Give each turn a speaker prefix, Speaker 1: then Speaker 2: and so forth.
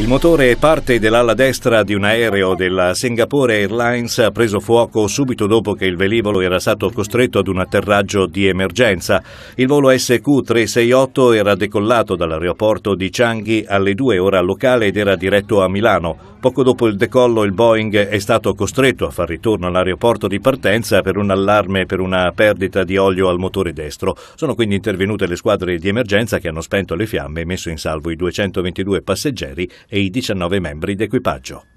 Speaker 1: Il motore e parte dell'ala destra di un aereo della Singapore Airlines ha preso fuoco subito dopo che il velivolo era stato costretto ad un atterraggio di emergenza. Il volo SQ368 era decollato dall'aeroporto di Changi alle 2 ora locale ed era diretto a Milano. Poco dopo il decollo il Boeing è stato costretto a far ritorno all'aeroporto di partenza per un allarme per una perdita di olio al motore destro. Sono quindi intervenute le squadre di emergenza che hanno spento le fiamme e messo in salvo i 222 passeggeri e i 19 membri d'equipaggio.